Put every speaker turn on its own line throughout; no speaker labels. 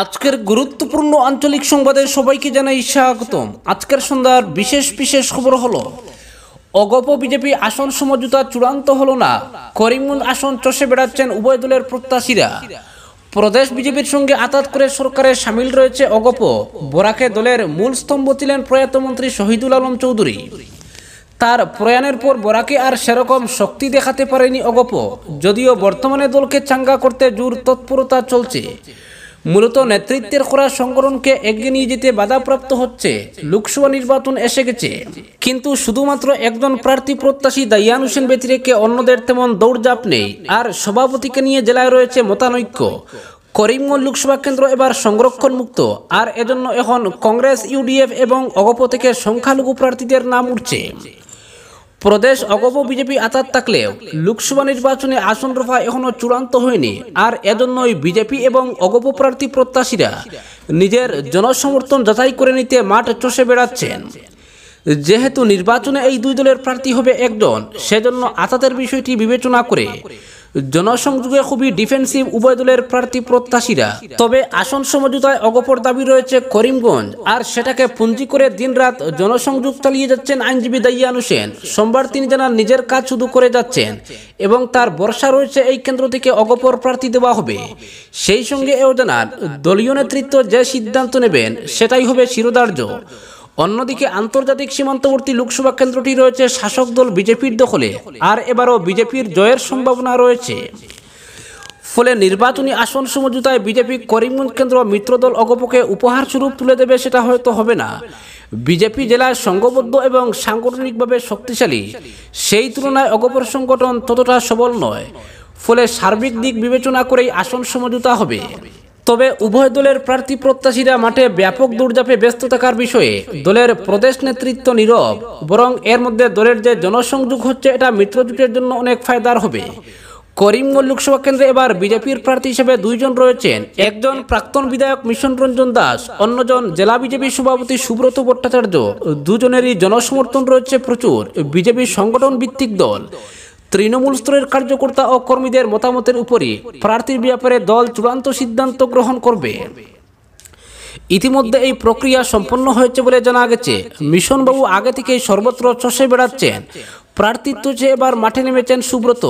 আজকের গুরুত্বপূর্ণ আঞ্চলিক সংবাদে সবাইকে জানাই স্বাগতম আজকের সন্ধ্যার বিশেষ বিশেষ খবর হলো অগপ বিজেপি আসন সমঝোতা চূড়ান্ত হলো না করিমগঞ্জ আসন চষে বেড়াচ্ছেন উভয় দলের প্রত্যাশীরা প্রদেশ বিজেপির সঙ্গে আতাত করে সরকারে সামিল রয়েছে অগপ বোরাকে দলের মূল স্তম্ভ ছিলেন প্রয়াত মন্ত্রী শহীদুল আলম চৌধুরী তার প্রয়াণের পর বোরাকে আর সেরকম শক্তি দেখাতে পারেনি অগপ যদিও বর্তমানে দলকে চাঙ্গা করতে জোর তৎপরতা চলছে মূলত নেতৃত্বের খোরা সংগঠনকে এগিয়ে নিয়ে যেতে বাধাপ্রাপ্ত হচ্ছে লোকসভা নির্বাচন এসে গেছে কিন্তু শুধুমাত্র একজন প্রার্থী প্রত্যাশী দাইয়ান হোসেন ব্যতিরেকে অন্যদের তেমন দৌড়জাপ নেই আর সভাপতিকে নিয়ে জেলায় রয়েছে মতানৈক্য করিমগঞ্জ লোকসভা কেন্দ্র এবার সংরক্ষণ মুক্ত আর এজন্য এখন কংগ্রেস ইউডিএফ এবং অগপ থেকে সংখ্যালঘু প্রার্থীদের নাম উঠছে প্রদেশ অগব বিজেপি আচার থাকলেও লোকসভা নির্বাচনে আসন রফা এখনও চূড়ান্ত হয়নি আর এজন্যই বিজেপি এবং অগব প্রার্থী প্রত্যাশীরা নিজের জনসমর্থন যাচাই করে নিতে মাঠ চষে বেড়াচ্ছেন যেহেতু নির্বাচনে এই দুই দলের প্রার্থী হবে একজন সেজন্য আচাতের বিষয়টি বিবেচনা করে জনসংযোগে খুবই ডিফেন্সিভ উভয় দলের প্রার্থী প্রত্যাশীরা তবে আসন সমঝোতায় অগপর দাবি রয়েছে করিমগঞ্জ আর সেটাকে পুঞ্জি করে দিনরাত জনসংযোগ চালিয়ে যাচ্ছেন আইনজীবী দাইয়ান হোসেন সোমবার তিনি জানান নিজের কাজ শুধু করে যাচ্ছেন এবং তার বর্ষা রয়েছে এই কেন্দ্র থেকে অগপর প্রার্থী দেওয়া হবে সেই সঙ্গে এও জানান দলীয় নেতৃত্ব যে সিদ্ধান্ত নেবেন সেটাই হবে শিরোধার্য অন্যদিকে আন্তর্জাতিক সীমান্তবর্তী লোকসভা কেন্দ্রটি রয়েছে শাসক দল বিজেপির দখলে আর এবারও বিজেপির জয়ের সম্ভাবনা রয়েছে ফলে নির্বাচনী আসন সমঝোতায় বিজেপি করিমগঞ্জ কেন্দ্র মিত্রদল অগপকে উপহার স্বরূপ তুলে দেবে সেটা হয়তো হবে না বিজেপি জেলায় সংঘবদ্ধ এবং সাংগঠনিকভাবে শক্তিশালী সেই তুলনায় অগপর সংগঠন ততটা সবল নয় ফলে সার্বিক দিক বিবেচনা করেই আসন সমঝোতা হবে তবে উভয় দলের প্রার্থী প্রত্যাশীরা মাঠে ব্যাপক দুর্যাপে ব্যস্ত থাকার বিষয়ে দলের প্রদেশ নেতৃত্ব নীরব বরং এর মধ্যে দলের যে জনসংযোগ হচ্ছে এটা মিত্রজোটের জন্য অনেক ফায়দার হবে করিমগঞ্জ লোকসভা কেন্দ্রে এবার বিজেপির প্রার্থী হিসেবে দুইজন রয়েছেন একজন প্রাক্তন বিধায়ক মিশন রঞ্জন দাস অন্যজন জেলা বিজেপি সভাপতি সুব্রত ভট্টাচার্য দুজনেরই জনসমর্থন রয়েছে প্রচুর বিজেপির সংগঠন ভিত্তিক দল তৃণমূল স্তরের কার্যকর্তা ও কর্মীদের মতামতের উপরই প্রার্থীর ব্যাপারে দল চূড়ান্ত সিদ্ধান্ত গ্রহণ করবে ইতিমধ্যে এই প্রক্রিয়া সম্পন্ন হয়েছে বলে জানা গেছে মিশনবাবু আগে থেকেই সর্বত্র চষে বেড়াচ্ছেন প্রার্থিত্ব যে এবার মাঠে নেমেছেন সুব্রত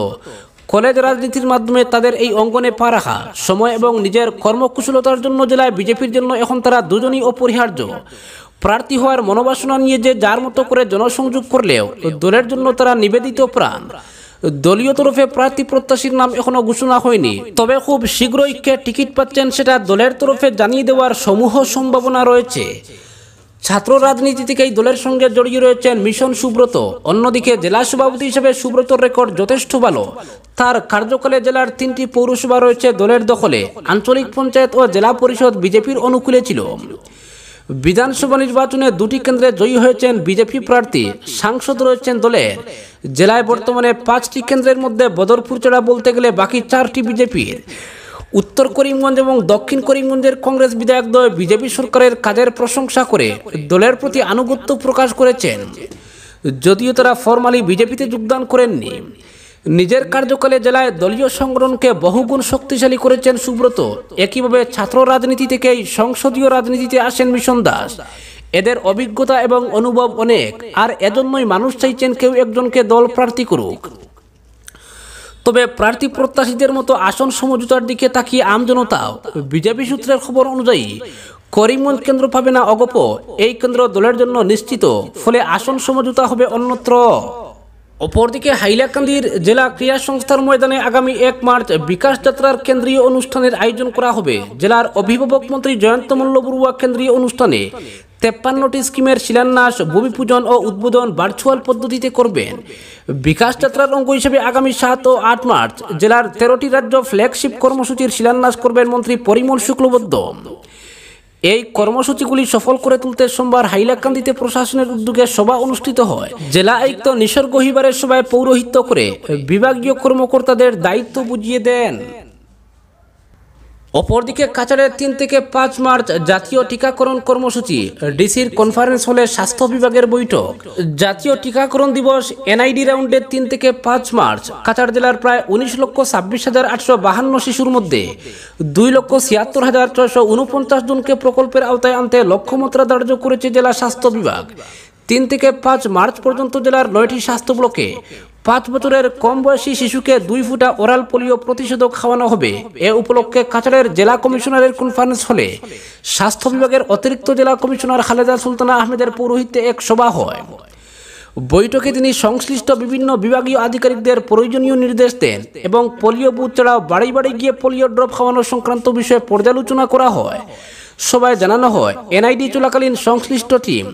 কলেজ রাজনীতির মাধ্যমে তাদের এই অঙ্গনে পা রাখা সময় এবং নিজের কর্মকুশলতার জন্য জেলায় বিজেপির জন্য এখন তারা দুজনই অপরিহার্য প্রার্থী হওয়ার মনোবাসনা নিয়ে যে যার মতো করে জনসংযোগ করলেও দলের জন্য তারা নিবেদিত প্রাণ দলীয় তরফে প্রার্থী প্রত্যাশীর নাম এখনও ঘোষণা হয়নি তবে খুব শীঘ্রই কে টিকিট পাচ্ছেন সেটা দলের তরফে জানিয়ে দেওয়ার সমূহ সম্ভাবনা রয়েছে ছাত্র রাজনীতি থেকেই দলের সঙ্গে জড়িয়ে রয়েছেন মিশন সুব্রত অন্যদিকে জেলা সভাপতি হিসেবে সুব্রতর রেকর্ড যথেষ্ট ভালো তার কার্যকালে জেলার তিনটি পৌরসভা রয়েছে দলের দখলে আঞ্চলিক পঞ্চায়েত ও জেলা পরিষদ বিজেপির অনুকূলে ছিল বিধানসভা নির্বাচনে দুটি কেন্দ্রে জয়ী হয়েছেন বিজেপি প্রার্থী সাংসদ রয়েছেন দলে জেলায় বর্তমানে পাঁচটি কেন্দ্রের মধ্যে বদরপুর ছাড়া বলতে গেলে বাকি চারটি বিজেপির উত্তর করিমগঞ্জ এবং দক্ষিণ করিমগঞ্জের কংগ্রেস বিধায়ক দল বিজেপি সরকারের কাজের প্রশংসা করে দলের প্রতি আনুগত্য প্রকাশ করেছেন যদিও তারা ফরমালি বিজেপিতে যোগদান করেননি নিজের কার্যকালে জেলায় দলীয় সংগঠনকে বহুগুণ শক্তিশালী করেছেন সুব্রত একইভাবে ছাত্র রাজনীতি থেকেই সংসদীয় রাজনীতিতে আসেন মিশন দাস এদের অভিজ্ঞতা এবং অনুভব অনেক আর এজন্যই মানুষ চাইছেন কেউ একজনকে দল প্রার্থী করুক তবে প্রার্থী প্রত্যাশীদের মতো আসন সমঝোতার দিকে তাকিয়ে আমজনতাও বিজেপি সূত্রের খবর অনুযায়ী করিমগঞ্জ কেন্দ্র পাবে না অগপ এই কেন্দ্র দলের জন্য নিশ্চিত ফলে আসন সমঝোতা হবে অন্যত্র অপরদিকে হাইলাকান্দির জেলা ক্রীড়া সংস্থার ময়দানে আগামী এক মার্চ বিকাশ যাত্রার কেন্দ্রীয় অনুষ্ঠানের আয়োজন করা হবে জেলার অভিভাবক মন্ত্রী জয়ন্ত মল্ল বড়ুয়া কেন্দ্রীয় অনুষ্ঠানে তেপ্পান্নটি স্কিমের শিলান্যাস ভূমিপূজন ও উদ্বোধন ভার্চুয়াল পদ্ধতিতে করবেন বিকাশ যাত্রার অঙ্গ হিসেবে আগামী সাত ও আট মার্চ জেলার তেরোটি রাজ্য ফ্ল্যাগশিপ কর্মসূচির শিলান্যাস করবেন মন্ত্রী পরিমল শুক্লবদ্ধ এই কর্মসূচিগুলি সফল করে তুলতে সোমবার হাইলাকান্দিতে প্রশাসনের উদ্যোগে সভা অনুষ্ঠিত হয় জেলা আয়ুক্ত নিসর্গ সভায় পৌরোহিত্য করে বিভাগীয় কর্মকর্তাদের দায়িত্ব বুঝিয়ে দেন অপরদিকে কাছাড়ের তিন থেকে পাঁচ মার্চ জাতীয় টিকাকরণ কর্মসূচি ডিসির কনফারেন্স হলে স্বাস্থ্য বিভাগের বৈঠক জাতীয় টিকাকরণ দিবস এনআইডি রাউন্ডের তিন থেকে পাঁচ মার্চ কাছাড় জেলার প্রায় উনিশ লক্ষ ছাব্বিশ হাজার আটশো বাহান্ন শিশুর মধ্যে দুই লক্ষ ছিয়াত্তর হাজার ছয়শো উনপঞ্চাশ জনকে প্রকল্পের আওতায় আনতে লক্ষ্যমাত্রা ধার্য করেছে জেলা স্বাস্থ্য বিভাগ তিন থেকে পাঁচ মার্চ পর্যন্ত জেলার নয়টি স্বাস্থ্য ব্লকে পাঁচ বছরের কম বয়সী শিশুকে দুই ফুটা ওরাল পোলিও প্রতিষেধক খাওয়ানো হবে এ উপলক্ষে কাছাড়ের জেলা কমিশনারের কনফারেন্স হলে স্বাস্থ্য বিভাগের অতিরিক্ত জেলা কমিশনার খালেদা সুলতানা আহমেদের পৌরোহিত্যে এক সভা হয় বৈঠকে তিনি সংশ্লিষ্ট বিভিন্ন বিভাগীয় আধিকারিকদের প্রয়োজনীয় নির্দেশ দেন এবং পোলিও বুথ ছাড়াও বাড়ি বাড়ি গিয়ে পোলিও ড্রপ খাওয়ানো সংক্রান্ত বিষয়ে পর্যালোচনা করা হয় সবাই জানানো হয় এনআইডি চলাকালীন সংশ্লিষ্ট টিম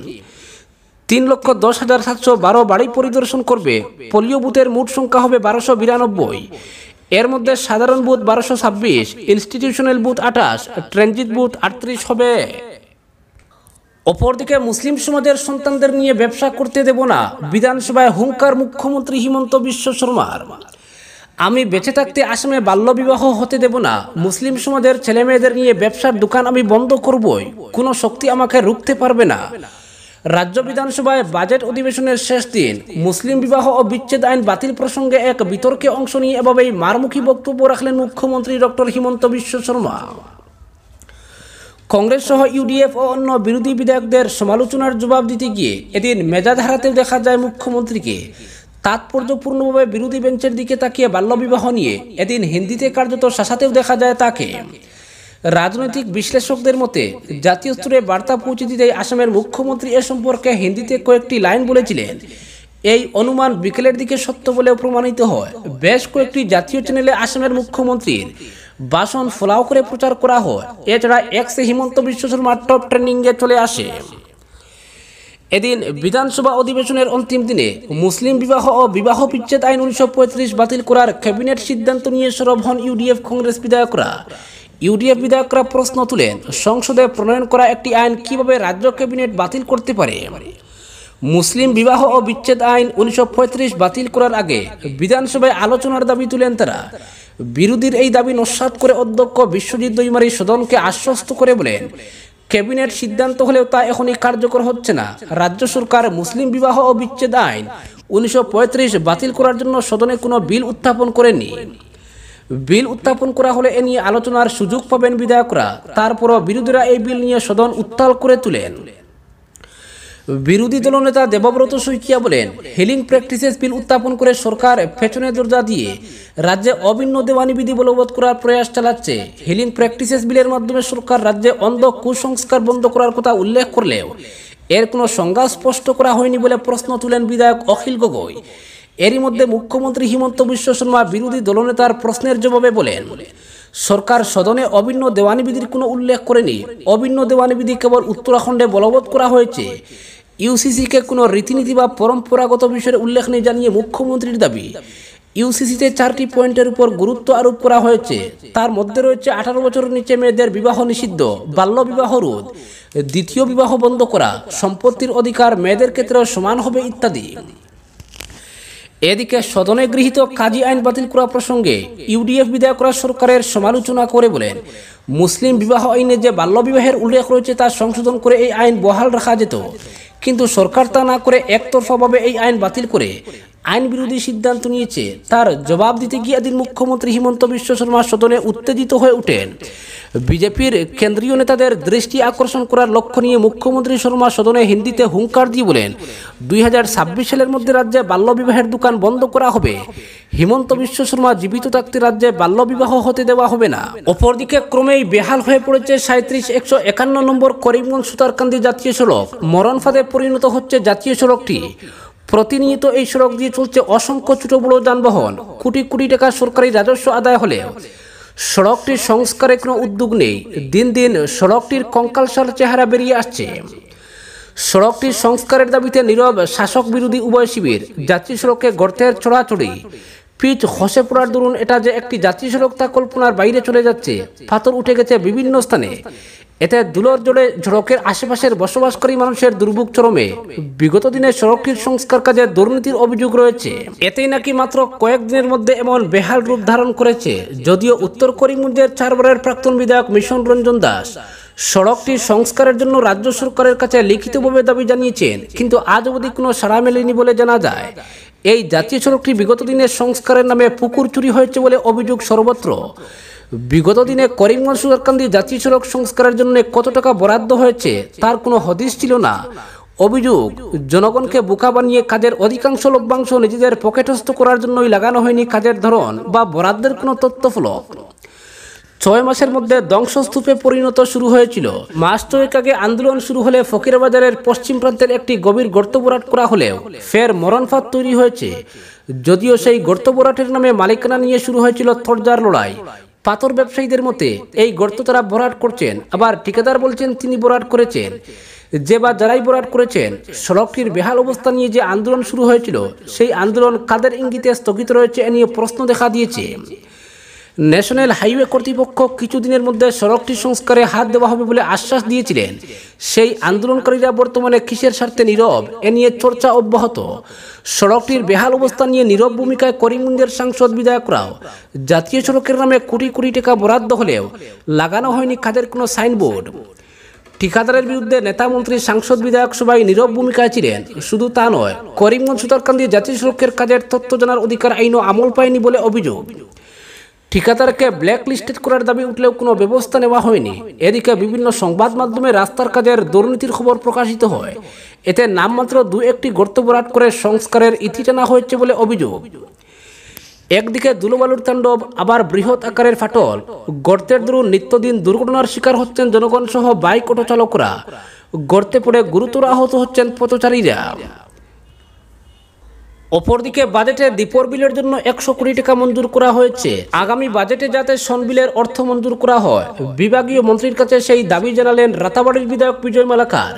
তিন লক্ষ দশ হাজার সাতশো বারো বাড়ি পরিদর্শন করবে পোলিও বুথের মোট সংখ্যা হবে বারোশো বিরানব্বই এর মধ্যে সাধারণ বুথ বারোশো ছাব্বিশ ইনস্টিটিউশনাল বুথ আঠাশ ট্রানজিট বুথ আটত্রিশ হবে অপরদিকে মুসলিম সমাজের সন্তানদের নিয়ে ব্যবসা করতে দেব না বিধানসভায় হুঙ্কার মুখ্যমন্ত্রী হিমন্ত বিশ্ব শর্মার আমি বেঁচে থাকতে আসামে বাল্যবিবাহ হতে দেব না মুসলিম সমাজের ছেলেমেয়েদের নিয়ে ব্যবসার দোকান আমি বন্ধ করবই কোনো শক্তি আমাকে রুখতে পারবে না রাজ্য বিধানসভায় বাজেট অধিবেশনের শেষ দিন মুসলিম বিবাহ ও বিচ্ছেদ আইন বাতিল প্রসঙ্গে এক বিতর্কে অংশ নিয়ে এভাবেই মারমুখী বক্তব্য রাখলেন মুখ্যমন্ত্রী ডক্টর হিমন্ত বিশ্ব শর্মা কংগ্রেস সহ ইউডিএফ ও অন্য বিরোধী বিধায়কদের সমালোচনার জবাব দিতে গিয়ে এদিন মেজাজ হারাতে দেখা যায় মুখ্যমন্ত্রীকে তাৎপর্যপূর্ণভাবে বিরোধী বেঞ্চের দিকে তাকিয়ে বাল্যবিবাহ নিয়ে এদিন হিন্দিতে কার্যত শাসাতেও দেখা যায় তাকে রাজনৈতিক বিশ্লেষকদের মতে জাতীয় স্তরে বার্তা পৌঁছে দিতে আসামের মুখ্যমন্ত্রী এ সম্পর্কে হিন্দিতে কয়েকটি লাইন বলেছিলেন এই অনুমান বিকেলের দিকে সত্য বলে প্রমাণিত হয় বেশ কয়েকটি জাতীয় চ্যানেলে আসামের মুখ্যমন্ত্রীর বাসন ফলাও করে প্রচার করা হয় এছাড়া এক্সে হিমন্ত বিশ্ব শর্মার টপ ট্রেন্ডিংয়ে চলে আসে এদিন বিধানসভা অধিবেশনের অন্তিম দিনে মুসলিম বিবাহ ও বিবাহ বিচ্ছেদ আইন উনিশশো বাতিল করার ক্যাবিনেট সিদ্ধান্ত নিয়ে সরব হন ইউডিএফ কংগ্রেস বিধায়করা ইউডিএফ বিধায়করা প্রশ্ন তুলেন সংসদে প্রণয়ন করা একটি আইন কিভাবে রাজ্য ক্যাবিনেট বাতিল করতে পারে মুসলিম বিবাহ ও বিচ্ছেদ আইন উনিশশো বাতিল করার আগে বিধানসভায় আলোচনার দাবি তুলেন তারা বিরোধীর এই দাবি নস্বাত করে অধ্যক্ষ বিশ্বজিৎ দৈমারি সদনকে আশ্বস্ত করে বলেন ক্যাবিনেট সিদ্ধান্ত হলেও তা এখনই কার্যকর হচ্ছে না রাজ্য সরকার মুসলিম বিবাহ ও বিচ্ছেদ আইন উনিশশো বাতিল করার জন্য সদনে কোনো বিল উত্থাপন করেনি বিল উত্থাপন করা হলে এ নিয়ে আলোচনার সুযোগ পাবেন বিধায়করা তারপরও বিরোধীরা এই বিল নিয়ে সদন উত্তাল করে তুলেন বিরোধী দলনেতা দেবব্রত শইকিয়া বলেন হিলিং প্র্যাকটিসেস বিল উত্থাপন করে সরকার পেছনে দরজা দিয়ে রাজ্যে অভিন্ন দেওয়ানি বিধি বলবৎ করার প্রয়াস চালাচ্ছে হিলিং প্র্যাকটিসেস বিলের মাধ্যমে সরকার রাজ্যে অন্ধ কুসংস্কার বন্ধ করার কথা উল্লেখ করলেও এর কোনো সংজ্ঞা স্পষ্ট করা হয়নি বলে প্রশ্ন তুলেন বিধায়ক অখিল গগৈ এরই মধ্যে মুখ্যমন্ত্রী হিমন্ত বিশ্ব শর্মা বিরোধী দলনেতার প্রশ্নের জবাবে বলেন সরকার সদনে অভিন্ন দেওয়ানিবিধির কোনো উল্লেখ করেনি অভিন্ন দেওয়ানিবিধি কেবল উত্তরাখণ্ডে বলবৎ করা হয়েছে ইউসিসিকে কোনো রীতিনীতি বা পরম্পরাগত বিষয়ের উল্লেখ নেই জানিয়ে মুখ্যমন্ত্রীর দাবি ইউসিসিতে চারটি পয়েন্টের উপর গুরুত্ব আরোপ করা হয়েছে তার মধ্যে রয়েছে আঠারো বছরের নিচে মেয়েদের বিবাহ নিষিদ্ধ বাল্য বিবাহ রোধ দ্বিতীয় বিবাহ বন্ধ করা সম্পত্তির অধিকার মেয়েদের ক্ষেত্রেও সমান হবে ইত্যাদি এদিকে সদনে গৃহীত কাজী আইন বাতিল করা প্রসঙ্গে ইউডিএফ বিধায়করা সরকারের সমালোচনা করে বলেন মুসলিম বিবাহ আইনে যে বাল্যবিবাহের উল্লেখ রয়েছে তা সংশোধন করে এই আইন বহাল রাখা যেত কিন্তু সরকার তা না করে একতরফাভাবে এই আইন বাতিল করে আইন বিরোধী সিদ্ধান্ত নিয়েছে তার জবাব দিতে গিয়ে এদিন মুখ্যমন্ত্রী হিমন্ত বিশ্ব শর্মা সদনে উত্তেজিত হয়ে ওঠেন বিজেপির কেন্দ্রীয় নেতাদের দৃষ্টি আকর্ষণ করার লক্ষ্য নিয়ে মুখ্যমন্ত্রী শর্মা সদনে হিন্দিতে হুঙ্কার দিয়ে বলেন দুই সালের মধ্যে রাজ্যে বাল্যবিবাহের দোকান বন্ধ করা হবে হিমন্ত বিশ্ব শর্মা জীবিত থাকতে রাজ্যে বাল্যবিবাহ হতে দেওয়া হবে না অপরদিকে ক্রমেই বেহাল হয়ে পড়েছে সাঁত্রিশ একশো একান্ন নম্বর করিমগঞ্জ সুতারকান্দি জাতীয় সড়ক মরণ ফাঁদে পরিণত হচ্ছে জাতীয় সড়কটি প্রতিনিয়ত এই সড়ক দিয়ে চলছে অসংখ্য ছোট বড় যানবাহন কোটি কোটি টাকা সরকারি রাজস্ব আদায় হলে সড়কটির সংস্কারে কোনো উদ্যোগ নেই দিন দিন সড়কটির কঙ্কালসার চেহারা বেরিয়ে আসছে সড়কটির সংস্কারের দাবিতে নীরব শাসক বিরোধী উভয় শিবির যাত্রী সড়কে গর্তের ছড়াছড়ি পিচ হসে পড়ার দরুন এটা যে একটি যাত্রী সড়ক তা কল্পনার বাইরে চলে যাচ্ছে পাথর উঠে গেছে বিভিন্ন স্থানে এতে দুলোর জোড়ে সড়কের আশেপাশের বসবাসকারী মানুষের দুর্ভোগ চরমে বিগত দিনে সড়কের সংস্কার কাজে দুর্নীতির অভিযোগ রয়েছে এতেই নাকি মাত্র কয়েকদিনের মধ্যে এমন বেহাল রূপ ধারণ করেছে যদিও উত্তর করিমগঞ্জের চারবারের প্রাক্তন বিধায়ক মিশন রঞ্জন দাস সড়কটি সংস্কারের জন্য রাজ্য সরকারের কাছে লিখিতভাবে দাবি জানিয়েছেন কিন্তু আজ অবধি কোনো সারা মেলেনি বলে জানা যায় এই জাতীয় সড়কটি বিগত দিনের সংস্কারের নামে পুকুর চুরি হয়েছে বলে অভিযোগ সর্বত্র বিগত দিনে করিমগঞ্জ সুদরকান্দি জাতীয় সড়ক সংস্কারের জন্য কত টাকা বরাদ্দ হয়েছে তার কোনো হদিস ছিল না অভিযোগ জনগণকে বোকা বানিয়ে কাজের অধিকাংশ লভ্যাংশ নিজেদের পকেটস্থ করার জন্যই লাগানো হয়নি কাজের ধরন বা বরাদ্দের কোনো তথ্যফলক ছয় মাসের মধ্যে ধ্বংসস্তূপে পরিণত শুরু হয়েছিল মাস ছয়েক আগে আন্দোলন শুরু হলে ফকিরবাজারের পশ্চিম প্রান্তের একটি গভীর গর্ত বরাট করা হলেও ফের মরণফাত তৈরি হয়েছে যদিও সেই গর্ত বরাটের নামে মালিকানা নিয়ে শুরু হয়েছিল থরজার লড়াই পাথর ব্যবসায়ীদের মতে এই গর্ত তারা ভরাট করছেন আবার ঠিকাদার বলছেন তিনি ভরাট করেছেন যে বা যারাই বরাট করেছেন সড়কটির বেহাল অবস্থা নিয়ে যে আন্দোলন শুরু হয়েছিল সেই আন্দোলন কাদের ইঙ্গিতে স্থগিত রয়েছে এ নিয়ে প্রশ্ন দেখা দিয়েছে ন্যাশনাল হাইওয়ে কর্তৃপক্ষ কিছুদিনের মধ্যে সড়কটি সংস্কারে হাত দেওয়া হবে বলে আশ্বাস দিয়েছিলেন সেই আন্দোলনকারীরা বর্তমানে কিসের স্বার্থে নীরব এ নিয়ে চর্চা অব্যাহত সড়কটির বেহাল অবস্থা নিয়ে নীরব ভূমিকায় করিমগঞ্জের সাংসদ বিধায়করাও জাতীয় সড়কের নামে কোটি কোটি টাকা বরাদ্দ হলেও লাগানো হয়নি খাদের কোনো সাইনবোর্ড ঠিকাদারের বিরুদ্ধে নেতা মন্ত্রী সাংসদ বিধায়ক সবাই নীরব ভূমিকায় ছিলেন শুধু তা নয় করিমগঞ্জ সুতারকান্দি জাতীয় সুরক্ষের কাজের তথ্য জানার অধিকার আইনও আমল পায়নি বলে অভিযোগ ঠিকাদারকে ব্ল্যাক লিস্টেড করার দাবি উঠলেও কোনো ব্যবস্থা নেওয়া হয়নি এদিকে বিভিন্ন সংবাদ মাধ্যমে রাস্তার কাজের দুর্নীতির খবর প্রকাশিত হয় এতে নামমাত্র দু একটি গর্ত বরাট করে সংস্কারের ইতি টানা হয়েছে বলে অভিযোগ একদিকে দুলোবালুর তাণ্ডব আবার বৃহৎ আকারের ফাটল গর্তের দরুন নিত্যদিন দুর্ঘটনার শিকার হচ্ছেন জনগণ সহ বাইক অটো চালকরা গর্তে পড়ে গুরুতর আহত হচ্ছেন পথচারীরা অপরদিকে বাজেটে দীপর বিলের জন্য একশো কোটি টাকা মঞ্জুর করা হয়েছে আগামী বাজেটে যাতে সনবিলের অর্থ মঞ্জুর করা হয় বিভাগীয় মন্ত্রীর কাছে সেই দাবি জানালেন রাতাবাড়ির বিধায়ক বিজয় মালাকার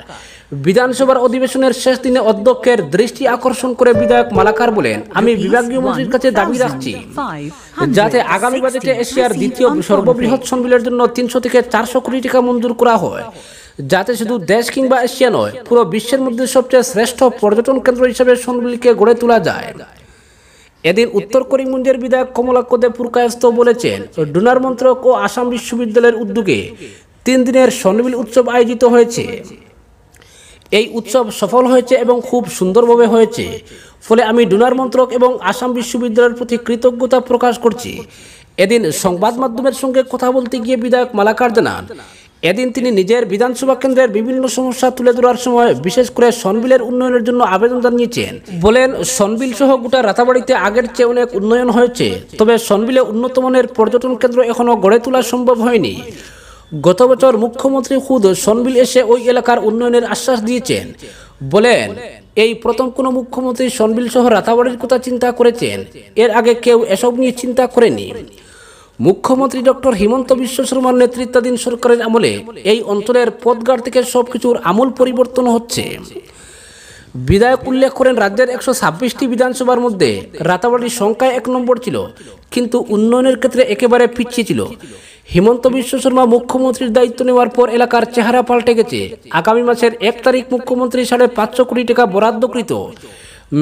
বিধানসভার অধিবেশনের শেষ দিনে অধ্যক্ষের দৃষ্টি আকর্ষণ করে বিধায়ক মালাকার বলেন আমি বিভাগীয় মন্ত্রীর কাছে দাবি রাখছি যাতে আগামী বাজেটে এশিয়ার দ্বিতীয় সর্ববৃহৎ সম্মিলের জন্য তিনশো থেকে চারশো কোটি টাকা মঞ্জুর করা হয় যাতে শুধু দেশ কিংবা এশিয়া নয় পুরো বিশ্বের মধ্যে সবচেয়ে শ্রেষ্ঠ পর্যটন কেন্দ্র হিসেবে সোনবিলকে গড়ে তোলা যায় এদিন উত্তর করিমগঞ্জের বিধায়ক কমলা কোদে পুরকায়স্ত বলেছেন ডোনার মন্ত্রক ও আসাম বিশ্ববিদ্যালয়ের উদ্যোগে তিন দিনের সনবিল উৎসব আয়োজিত হয়েছে এই উৎসব সফল হয়েছে এবং খুব সুন্দরভাবে হয়েছে ফলে আমি ডোনার মন্ত্রক এবং আসাম বিশ্ববিদ্যালয়ের প্রতি কৃতজ্ঞতা প্রকাশ করছি এদিন সংবাদ মাধ্যমের সঙ্গে কথা বলতে গিয়ে বিধায়ক মালাকার জানান এদিন তিনি নিজের বিধানসভা কেন্দ্রের বিভিন্ন সমস্যা তুলে ধরার সময় বিশেষ করে সনবিলের উন্নয়নের জন্য আবেদন জানিয়েছেন বলেন সনবিল সহ গোটা রাতাবাড়িতে আগের চেয়ে অনেক উন্নয়ন হয়েছে তবে সনবিলে উন্নতমানের পর্যটন কেন্দ্র এখনও গড়ে তোলা সম্ভব হয়নি গত বছর মুখ্যমন্ত্রী খুদ সনবিল এসে ওই এলাকার উন্নয়নের আশ্বাস দিয়েছেন বলেন এই প্রথম কোনো মুখ্যমন্ত্রী সনবিল সহ রাতাবাড়ির কথা চিন্তা করেছেন এর আগে কেউ এসব নিয়ে চিন্তা করেনি মুখ্যমন্ত্রী ডক্টর হিমন্ত বিশ্ব শর্মার নেতৃত্বাধীন সরকারের আমলে এই অঞ্চলের পদগার থেকে সবকিছুর আমূল পরিবর্তন হচ্ছে বিধায়ক উল্লেখ করেন রাজ্যের একশো ছাব্বিশটি বিধানসভার মধ্যে রাতাবাড়ির সংখ্যায় এক নম্বর ছিল কিন্তু উন্নয়নের ক্ষেত্রে একেবারে পিছিয়ে ছিল হিমন্ত বিশ্ব শর্মা মুখ্যমন্ত্রীর দায়িত্ব নেওয়ার পর এলাকার চেহারা পাল্টে গেছে আগামী মাসের এক তারিখ মুখ্যমন্ত্রী সাড়ে পাঁচশো কোটি টাকা বরাদ্দকৃত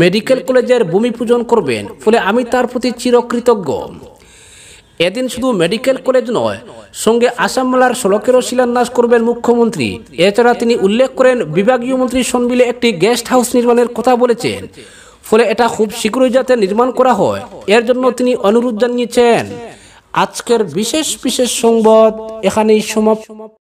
মেডিকেল কলেজের ভূমি পূজন করবেন ফলে আমি তার প্রতি চিরকৃতজ্ঞ এদিন শুধু মেডিকেল কলেজ নয় সঙ্গে আসাম মেলার সড়কেরও শিলান্যাস করবেন মুখ্যমন্ত্রী এছাড়া তিনি উল্লেখ করেন বিভাগীয় মন্ত্রী সনবিলে একটি গেস্ট হাউস নির্মাণের কথা বলেছেন ফলে এটা খুব শীঘ্রই যাতে নির্মাণ করা হয় এর জন্য তিনি অনুরোধ জানিয়েছেন আজকের বিশেষ বিশেষ সংবাদ এখানেই সমাপ্ত